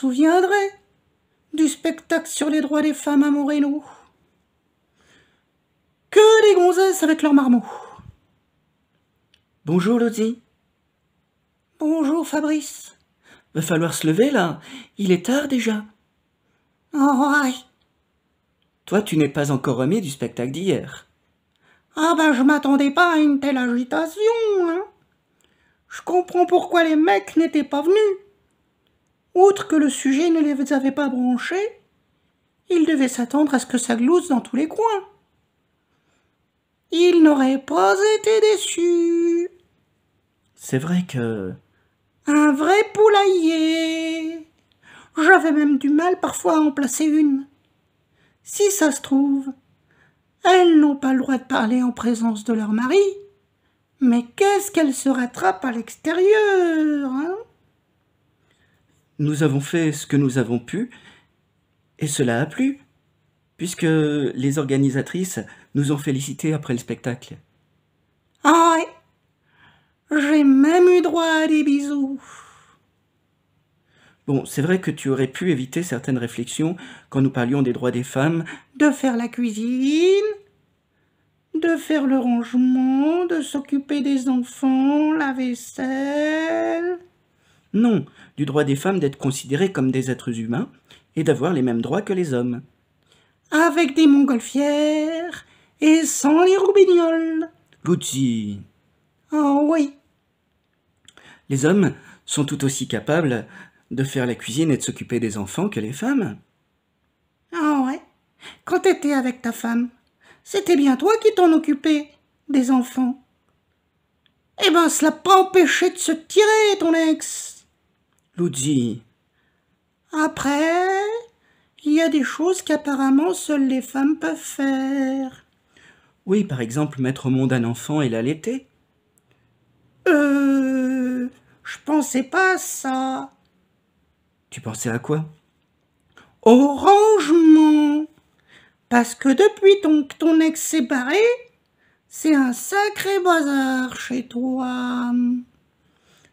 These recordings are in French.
souviendrez du spectacle sur les droits des femmes à Moreno. Que des gonzesses avec leurs marmots. Bonjour Lodi. Bonjour Fabrice. Va falloir se lever là, il est tard déjà. Oh, aïe Toi, tu n'es pas encore remis du spectacle d'hier. Ah ben, je m'attendais pas à une telle agitation. Hein. Je comprends pourquoi les mecs n'étaient pas venus. Outre que le sujet ne les avait pas branchés, il devait s'attendre à ce que ça glousse dans tous les coins. Il n'aurait pas été déçu. C'est vrai que... Un vrai poulailler. J'avais même du mal parfois à en placer une. Si ça se trouve, elles n'ont pas le droit de parler en présence de leur mari. Mais qu'est-ce qu'elles se rattrapent à l'extérieur, hein nous avons fait ce que nous avons pu, et cela a plu, puisque les organisatrices nous ont félicités après le spectacle. Ah oui J'ai même eu droit à des bisous Bon, c'est vrai que tu aurais pu éviter certaines réflexions quand nous parlions des droits des femmes, de faire la cuisine, de faire le rangement, de s'occuper des enfants, la vaisselle. Non, du droit des femmes d'être considérées comme des êtres humains et d'avoir les mêmes droits que les hommes. Avec des montgolfières et sans les roubignoles. Gucci. Oh oui. Les hommes sont tout aussi capables de faire la cuisine et de s'occuper des enfants que les femmes. Ah ouais. Quand t'étais avec ta femme, c'était bien toi qui t'en occupais des enfants. Eh ben, cela pas empêché de se tirer, ton ex. Après, il y a des choses qu'apparemment seules les femmes peuvent faire. Oui, par exemple, mettre au monde un enfant et l'allaiter. Euh. Je pensais pas à ça. Tu pensais à quoi Au rangement Parce que depuis ton, ton ex séparé, c'est un sacré bazar chez toi.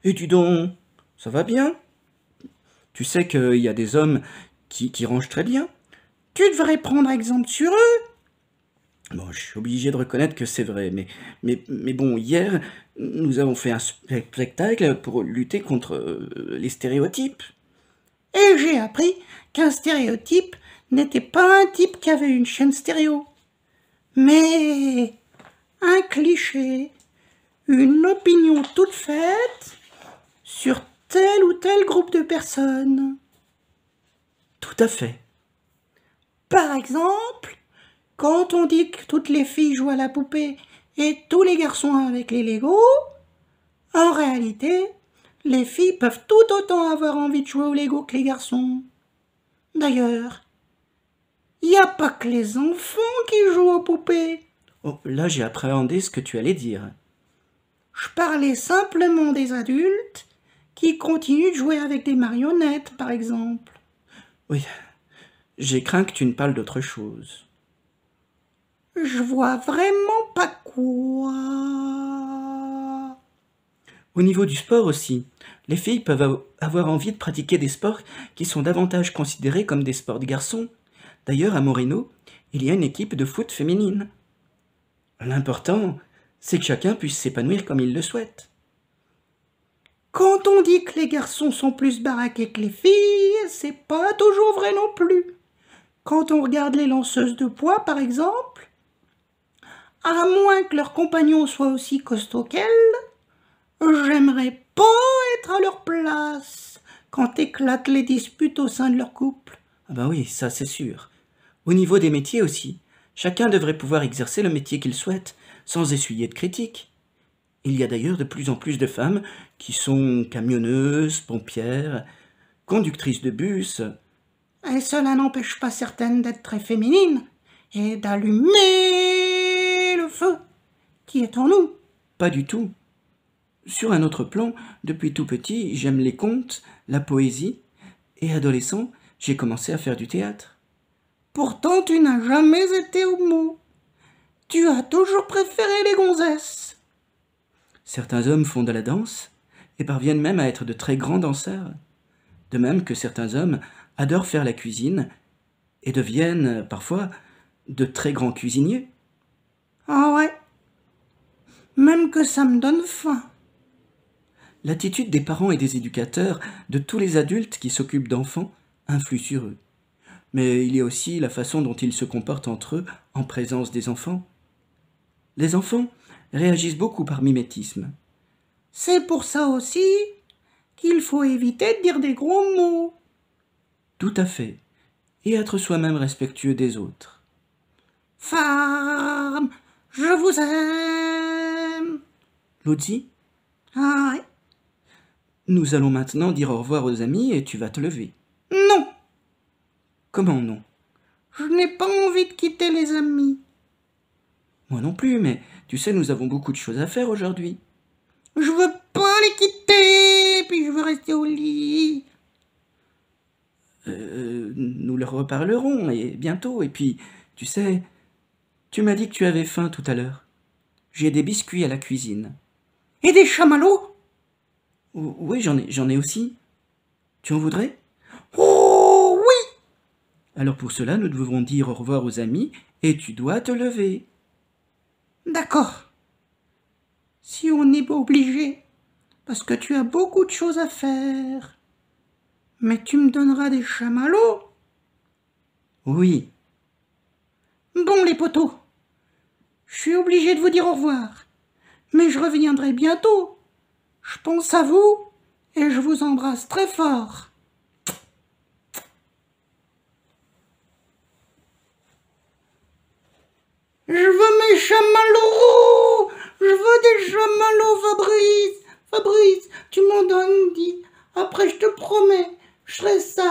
Et dis donc, ça va bien tu sais qu'il y a des hommes qui, rangent très bien. Tu devrais prendre exemple sur eux. Bon, je suis obligé de reconnaître que c'est vrai, mais, mais, mais, bon, hier, nous avons fait un spectacle pour lutter contre euh, les stéréotypes. Et j'ai appris qu'un stéréotype n'était pas un type qui avait une chaîne stéréo, mais un cliché, une opinion toute faite sur tel ou tel groupe de personnes. Tout à fait. Par exemple, quand on dit que toutes les filles jouent à la poupée et tous les garçons avec les Legos, en réalité, les filles peuvent tout autant avoir envie de jouer aux Lego que les garçons. D'ailleurs, il n'y a pas que les enfants qui jouent aux poupées. Oh, là, j'ai appréhendé ce que tu allais dire. Je parlais simplement des adultes qui continue de jouer avec des marionnettes, par exemple. Oui, j'ai craint que tu ne parles d'autre chose. Je vois vraiment pas quoi. Au niveau du sport aussi, les filles peuvent avoir envie de pratiquer des sports qui sont davantage considérés comme des sports de garçons. D'ailleurs, à Moreno, il y a une équipe de foot féminine. L'important, c'est que chacun puisse s'épanouir comme il le souhaite. Quand on dit que les garçons sont plus baraqués que les filles, c'est pas toujours vrai non plus. Quand on regarde les lanceuses de poids, par exemple, à moins que leurs compagnons soient aussi costauds qu'elles, j'aimerais pas être à leur place quand éclatent les disputes au sein de leur couple. Ah bah ben oui, ça c'est sûr. Au niveau des métiers aussi, chacun devrait pouvoir exercer le métier qu'il souhaite, sans essuyer de critiques. Il y a d'ailleurs de plus en plus de femmes qui sont camionneuses, pompières, conductrices de bus. Et cela n'empêche pas certaines d'être très féminines et d'allumer le feu qui est en nous. Pas du tout. Sur un autre plan, depuis tout petit, j'aime les contes, la poésie, et adolescent, j'ai commencé à faire du théâtre. Pourtant, tu n'as jamais été au homo. Tu as toujours préféré les gonzesses. Certains hommes font de la danse et parviennent même à être de très grands danseurs, de même que certains hommes adorent faire la cuisine et deviennent parfois de très grands cuisiniers. Ah ouais, même que ça me donne faim. L'attitude des parents et des éducateurs, de tous les adultes qui s'occupent d'enfants, influe sur eux. Mais il y a aussi la façon dont ils se comportent entre eux en présence des enfants. Les enfants réagissent beaucoup par mimétisme. C'est pour ça aussi qu'il faut éviter de dire des gros mots. Tout à fait. Et être soi-même respectueux des autres. Femme, je vous aime. Luzi Nous allons maintenant dire au revoir aux amis et tu vas te lever. Non. Comment non Je n'ai pas envie de quitter les amis. Moi non plus, mais tu sais, nous avons beaucoup de choses à faire aujourd'hui. Je veux pas les quitter, puis je veux rester au lit. Euh, nous leur reparlerons, et bientôt, et puis, tu sais, tu m'as dit que tu avais faim tout à l'heure. J'ai des biscuits à la cuisine. Et des chamallows Oui, j'en ai, j'en ai aussi. Tu en voudrais Oh oui Alors pour cela, nous devons dire au revoir aux amis, et tu dois te lever. D'accord. Si on est obligé, parce que tu as beaucoup de choses à faire. Mais tu me donneras des chamallows Oui. Bon, les poteaux, je suis obligé de vous dire au revoir. Mais je reviendrai bientôt. Je pense à vous et je vous embrasse très fort. Je veux des chamallows, Fabrice Fabrice, tu m'en donnes dit. Après, je te promets, je serai sage.